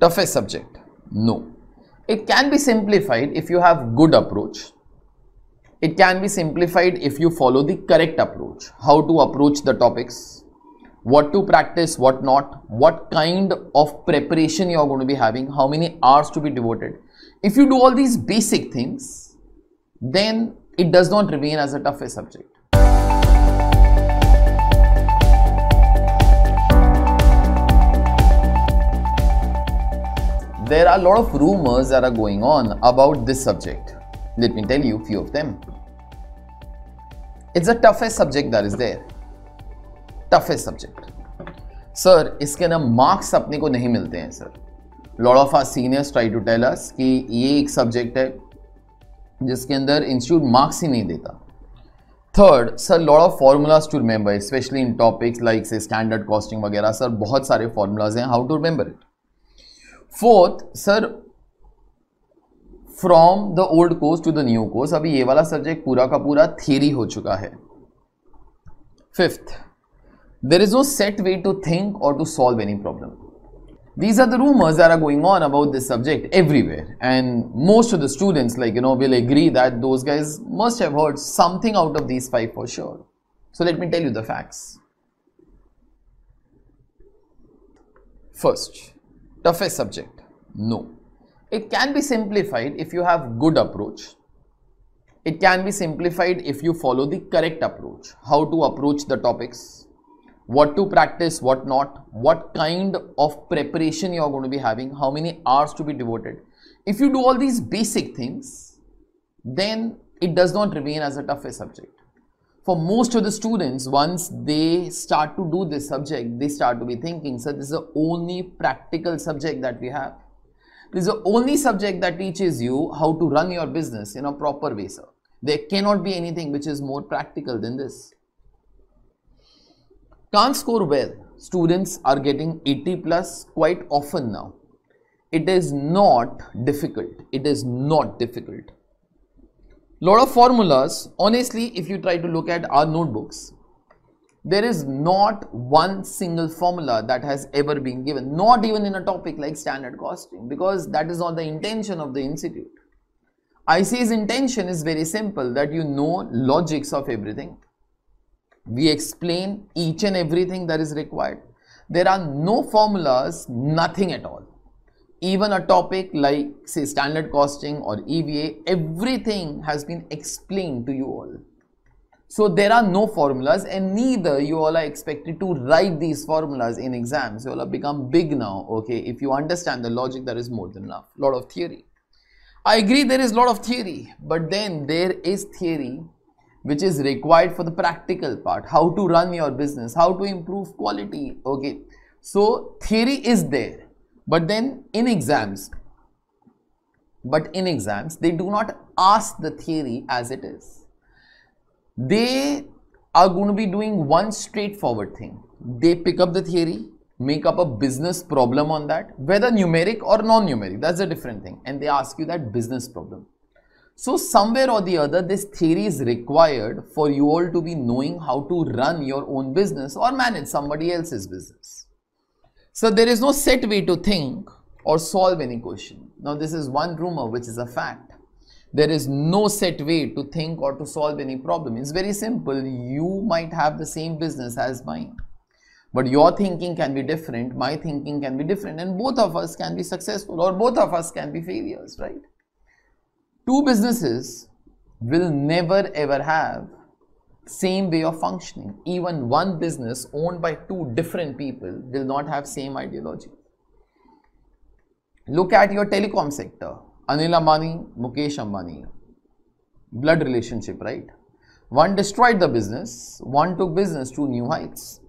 toughest subject? No. It can be simplified if you have good approach. It can be simplified if you follow the correct approach. How to approach the topics, what to practice, what not, what kind of preparation you are going to be having, how many hours to be devoted. If you do all these basic things, then it does not remain as a toughest subject. there are a lot of rumors that are going on about this subject. Let me tell you a few of them. It's the toughest subject that is there. Toughest subject. Sir, इसके ना marks अपने को नहीं मिलते हैं sir lot of our seniors try to tell us कि ये एक सब्जेक्ट है जिसके अंदर इंस्टीट्यूट मार्क्स ही नहीं देता third sir lot of formulas to remember specially in topics like say standard costing वगैरह सर बहुत सारे फार्मूलाज हैं how to remember it fourth sir from the old course to the new course अभी ये वाला सब्जेक्ट पूरा का पूरा थियरी हो चुका है fifth there is no set way to think और to solve any problem these are the rumors that are going on about this subject everywhere and most of the students like you know will agree that those guys must have heard something out of these five for sure so let me tell you the facts first toughest subject? No. It can be simplified if you have good approach. It can be simplified if you follow the correct approach. How to approach the topics, what to practice, what not, what kind of preparation you are going to be having, how many hours to be devoted. If you do all these basic things, then it does not remain as a toughest subject for most of the students, once they start to do this subject, they start to be thinking, so this is the only practical subject that we have. This is the only subject that teaches you how to run your business in a proper way, sir. There cannot be anything which is more practical than this. Can't score well. Students are getting 80 plus quite often now. It is not difficult. It is not difficult lot of formulas honestly if you try to look at our notebooks there is not one single formula that has ever been given not even in a topic like standard costing because that is not the intention of the institute IC's intention is very simple that you know logics of everything we explain each and everything that is required there are no formulas nothing at all even a topic like say standard costing or EVA, everything has been explained to you all. So there are no formulas and neither you all are expected to write these formulas in exams. You all have become big now, okay, if you understand the logic there is more than enough, lot of theory. I agree there is lot of theory, but then there is theory which is required for the practical part, how to run your business, how to improve quality, okay. So theory is there, but then in exams, but in exams, they do not ask the theory as it is. They are going to be doing one straightforward thing. They pick up the theory, make up a business problem on that, whether numeric or non-numeric, that's a different thing. And they ask you that business problem. So somewhere or the other, this theory is required for you all to be knowing how to run your own business or manage somebody else's business. So there is no set way to think or solve any question. Now this is one rumor which is a fact. There is no set way to think or to solve any problem. It's very simple. You might have the same business as mine. But your thinking can be different, my thinking can be different and both of us can be successful or both of us can be failures, right? Two businesses will never ever have same way of functioning. Even one business owned by two different people will not have same ideology. Look at your telecom sector. Anil Ambani, Mukesh Ambani. Blood relationship, right? One destroyed the business, one took business to new heights.